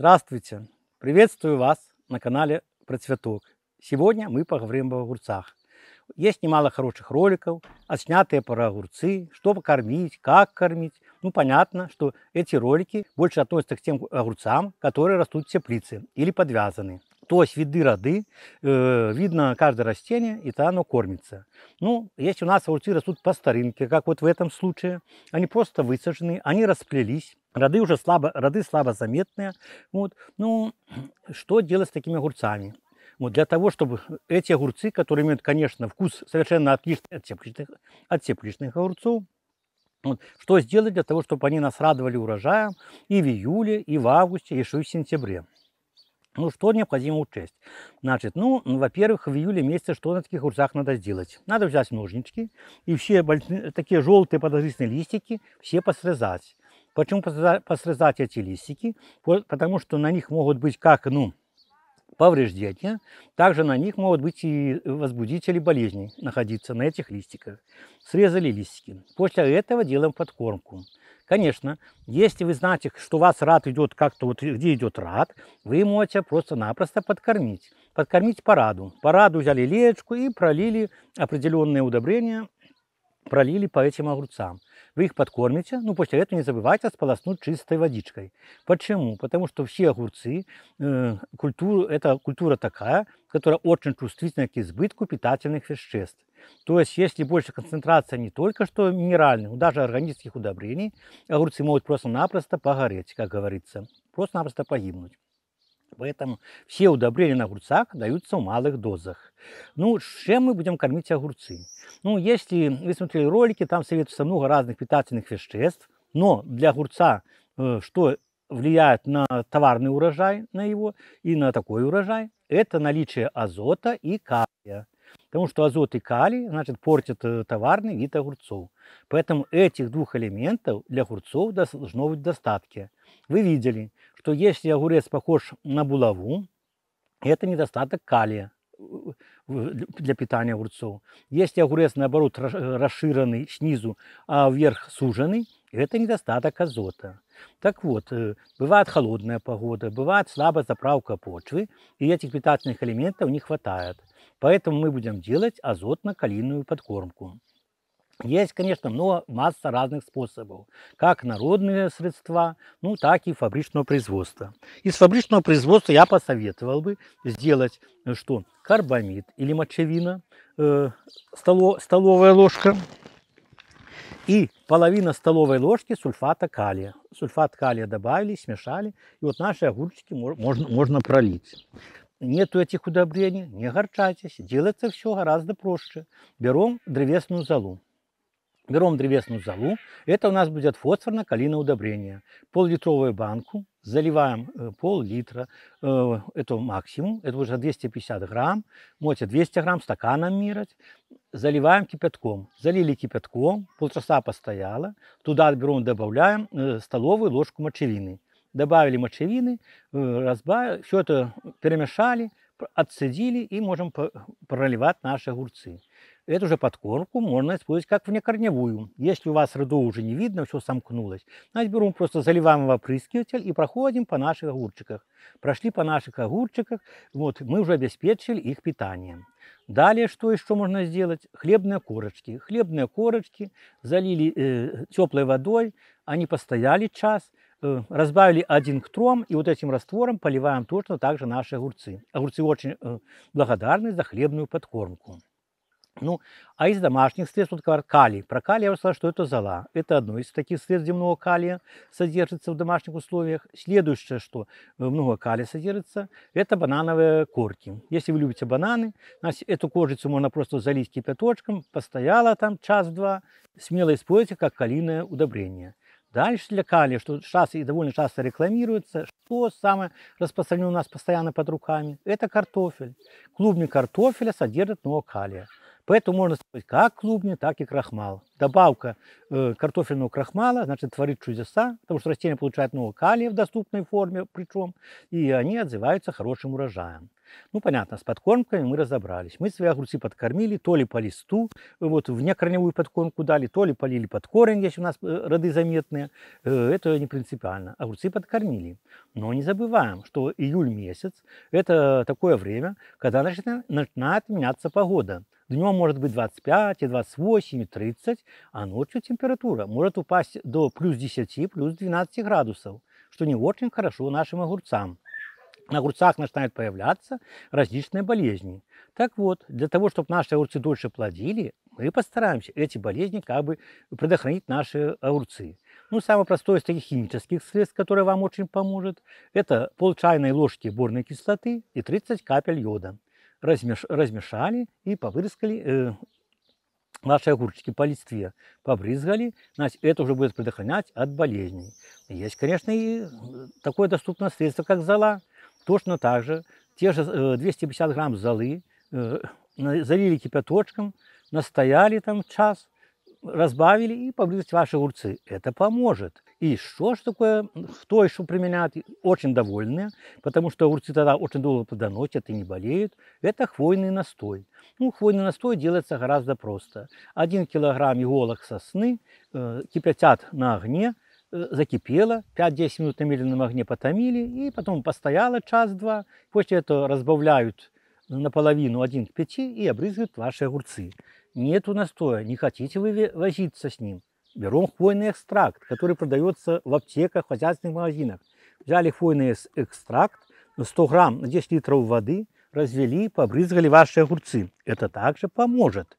Здравствуйте! Приветствую вас на канале про цветок. Сегодня мы поговорим об огурцах. Есть немало хороших роликов, отснятые а про огурцы, что покормить, как кормить. Ну, понятно, что эти ролики больше относятся к тем огурцам, которые растут в теплице или подвязаны. То есть виды роды, э, видно каждое растение, и то оно кормится. Ну, если у нас огурцы растут по старинке, как вот в этом случае, они просто высажены, они расплелись, роды уже слабо, роды слабо заметные. Вот. Ну, что делать с такими огурцами? Вот для того, чтобы эти огурцы, которые имеют, конечно, вкус совершенно отличный от тепличных, от тепличных огурцов, вот, что сделать для того, чтобы они нас радовали урожаем и в июле, и в августе, и еще и в сентябре? Ну, что необходимо учесть? Значит, ну, во-первых, в июле месяце что на таких курсах надо сделать? Надо взять ножнички и все такие желтые подозрительные листики все посрезать. Почему посрезать эти листики? Потому что на них могут быть как, ну, повреждения. Также на них могут быть и возбудители болезней находиться на этих листиках. Срезали листики. После этого делаем подкормку. Конечно, если вы знаете, что у вас рад идет как-то, вот где идет рад, вы можете просто-напросто подкормить. Подкормить по раду. По раду взяли леечку и пролили определенные удобрения пролили по этим огурцам. Вы их подкормите, но ну, после этого не забывайте сполоснуть чистой водичкой. Почему? Потому что все огурцы, э, культуру, это культура такая, которая очень чувствительна к избытку питательных веществ. То есть, если больше концентрация не только что минеральных, но даже органических удобрений, огурцы могут просто-напросто погореть, как говорится, просто-напросто погибнуть. Поэтому все удобрения на огурцах даются в малых дозах. Ну, чем мы будем кормить огурцы? Ну, если вы смотрели ролики, там советуется много разных питательных веществ. Но для огурца, э, что влияет на товарный урожай, на его и на такой урожай, это наличие азота и калия. Потому что азот и калий, значит, портят э, товарный вид огурцов. Поэтому этих двух элементов для огурцов должно быть в достатке. Вы видели, что если огурец похож на булаву, это недостаток калия э, для питания огурцов. Если огурец, наоборот, э, расширенный снизу, а вверх суженный, это недостаток азота. Так вот, бывает холодная погода, бывает слабая заправка почвы, и этих питательных элементов не хватает. Поэтому мы будем делать азотно-калийную подкормку. Есть, конечно, много, масса разных способов, как народные средства, ну, так и фабричного производства. Из фабричного производства я посоветовал бы сделать, э, что карбамид или мочевина, э, столо, столовая ложка, и половина столовой ложки сульфата калия. Сульфат калия добавили, смешали, и вот наши огурчики можно, можно пролить нету этих удобрений, не огорчайтесь, делается все гораздо проще. Берем древесную залу, Берем древесную залу. это у нас будет фосфорно-калийное удобрение. Пол-литровую банку, заливаем э, пол-литра, э, это максимум, это уже 250 грамм, можете 200 грамм стаканом мирать, заливаем кипятком. Залили кипятком, полчаса постояло, туда берем, добавляем э, столовую ложку мочевины добавили мочевины, э, разбавили, все это перемешали, отцедили и можем проливать наши огурцы. Эту же подкормку можно использовать как внекорневую. Если у вас ряду уже не видно, все сомкнулось, значит берем просто заливаем в опрыскиватель и проходим по наших огурчиках. Прошли по наших огурчиках, вот мы уже обеспечили их питанием. Далее что еще можно сделать? Хлебные корочки. Хлебные корочки залили э, теплой водой, они постояли час – Э, разбавили один к трем, и вот этим раствором поливаем точно также наши огурцы. Огурцы очень э, благодарны за хлебную подкормку. Ну, а из домашних средств вот калий. Про калий я уже сказал, что это зала. Это одно из таких средств земного калия, содержится в домашних условиях. Следующее, что э, много калия содержится, это банановые корки. Если вы любите бананы, значит, эту кожицу можно просто залить кипяточком, постояла там час-два, смело используйте как калийное удобрение. Дальше для калия, что сейчас и довольно часто рекламируется, что самое распространенное у нас постоянно под руками, это картофель. Клубни картофеля содержат много калия. Поэтому можно использовать как клубни, так и крахмал. Добавка э, картофельного крахмала, значит, творит чудеса, потому что растения получают много калия в доступной форме причем, и они отзываются хорошим урожаем. Ну, понятно, с подкормками мы разобрались. Мы свои огурцы подкормили, то ли по листу, э, вот вне корневую подкормку дали, то ли полили под корень, если у нас э, роды заметные. Э, это не принципиально. Огурцы подкормили. Но не забываем, что июль месяц – это такое время, когда начинает меняться погода. Днем может быть 25, и 28, и 30, а ночью температура может упасть до плюс 10, плюс 12 градусов, что не очень хорошо нашим огурцам на огурцах начинают появляться различные болезни. Так вот, для того, чтобы наши огурцы дольше плодили, мы постараемся эти болезни как бы предохранить наши огурцы. Ну, самое простое из таких химических средств, которое вам очень поможет, это пол чайной ложки борной кислоты и 30 капель йода. Размеш, размешали и повырыскали э, ваши огурчики по листве побрызгали, значит, это уже будет предохранять от болезней. Есть, конечно, и э, такое доступное средство, как зола. Точно так же те же 250 э, грамм золы э, залили кипяточком, настояли там час, разбавили и поблизости ваши огурцы. Это поможет. И что же такое, кто еще применяет, очень довольны, потому что огурцы тогда очень долго плодоносят и не болеют, это хвойный настой. Ну, хвойный настой делается гораздо просто. Один килограмм иголок сосны э, кипятят на огне, Э, закипела, 5-10 минут на медленном огне потомили, и потом постояла час-два. После этого разбавляют наполовину один к пяти и обрызгивают ваши огурцы. Нету настоя, не хотите вы возиться с ним. Берем хвойный экстракт, который продается в аптеках, в хозяйственных магазинах. Взяли хвойный экстракт, 100 грамм, на 10 литров воды, развели, побрызгали ваши огурцы. Это также поможет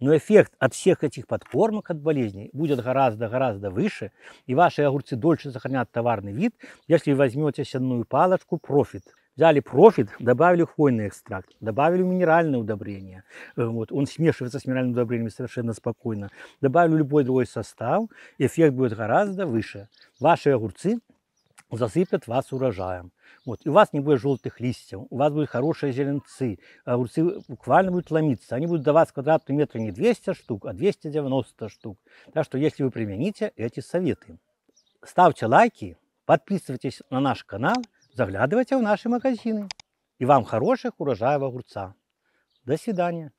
но эффект от всех этих подкормок от болезней будет гораздо-гораздо выше, и ваши огурцы дольше сохранят товарный вид, если возьмете сенную палочку профит. Взяли профит, добавили хвойный экстракт, добавили минеральное удобрение. Вот, он смешивается с минеральными удобрениями совершенно спокойно. Добавили любой другой состав, эффект будет гораздо выше. Ваши огурцы засыпят вас урожаем. Вот. И у вас не будет желтых листьев, у вас будут хорошие зеленцы, а огурцы буквально будут ломиться. Они будут давать квадратный метр не 200 штук, а 290 штук. Так что если вы примените эти советы. Ставьте лайки, подписывайтесь на наш канал, заглядывайте в наши магазины. И вам хороших урожаев огурца. До свидания.